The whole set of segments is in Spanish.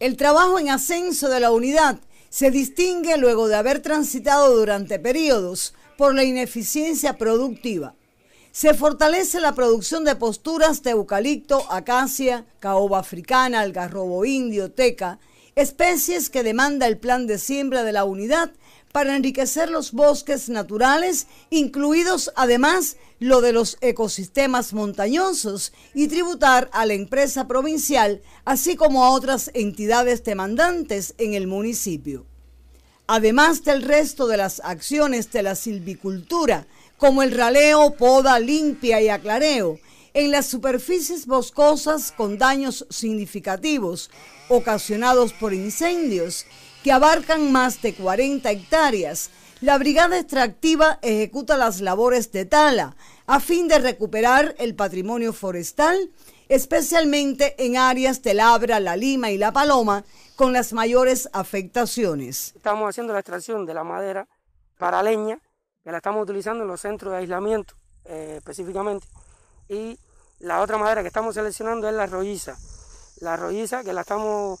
El trabajo en ascenso de la unidad se distingue luego de haber transitado durante periodos por la ineficiencia productiva. Se fortalece la producción de posturas de eucalipto, acacia, caoba africana, algarrobo indio, teca, especies que demanda el plan de siembra de la unidad para enriquecer los bosques naturales, incluidos además lo de los ecosistemas montañosos, y tributar a la empresa provincial, así como a otras entidades demandantes en el municipio. Además del resto de las acciones de la silvicultura, como el raleo, poda, limpia y aclareo, en las superficies boscosas con daños significativos ocasionados por incendios que abarcan más de 40 hectáreas. La brigada extractiva ejecuta las labores de tala a fin de recuperar el patrimonio forestal, especialmente en áreas de Labra, La Lima y La Paloma, con las mayores afectaciones. Estamos haciendo la extracción de la madera para leña, que la estamos utilizando en los centros de aislamiento eh, específicamente y la otra madera que estamos seleccionando es la rolliza. La rolliza que la estamos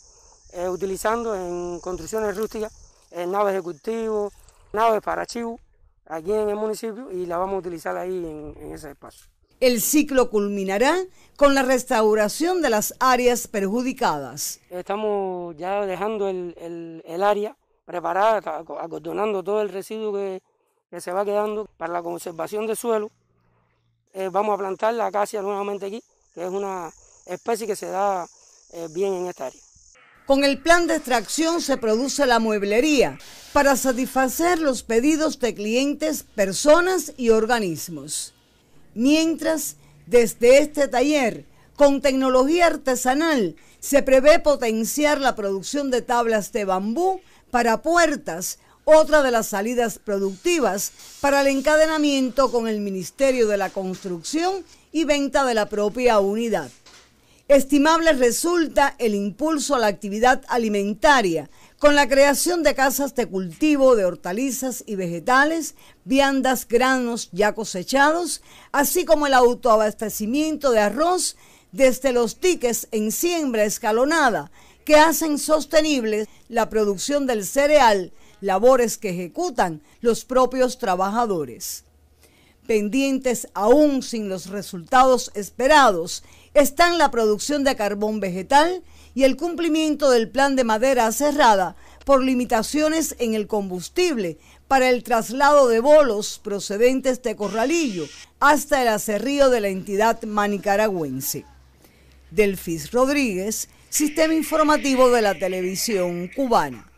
eh, utilizando en construcciones rústicas, en naves de cultivo, naves para archivo, aquí en el municipio y la vamos a utilizar ahí en, ese espacio. El ciclo culminará con la restauración de las áreas perjudicadas. Estamos ya dejando el, área preparada, acordonando todo el residuo que, que se va quedando para la conservación del suelo. Eh, vamos a plantar la acacia nuevamente aquí, que es una especie que se da eh, bien en esta área. Con el plan de extracción se produce la mueblería para satisfacer los pedidos de clientes, personas y organismos. Mientras, desde este taller, con tecnología artesanal, se prevé potenciar la producción de tablas de bambú para puertas, otra de las salidas productivas para el encadenamiento con el Ministerio de la Construcción y venta de la propia unidad. Estimable resulta el impulso a la actividad alimentaria con la creación de casas de cultivo de hortalizas y vegetales, viandas, granos ya cosechados, así como el autoabastecimiento de arroz desde los tiques en siembra escalonada que hacen sostenible la producción del cereal labores que ejecutan los propios trabajadores. Pendientes aún sin los resultados esperados están la producción de carbón vegetal y el cumplimiento del plan de madera cerrada por limitaciones en el combustible para el traslado de bolos procedentes de Corralillo hasta el acerrío de la entidad manicaragüense. Delfis Rodríguez, Sistema Informativo de la Televisión Cubana.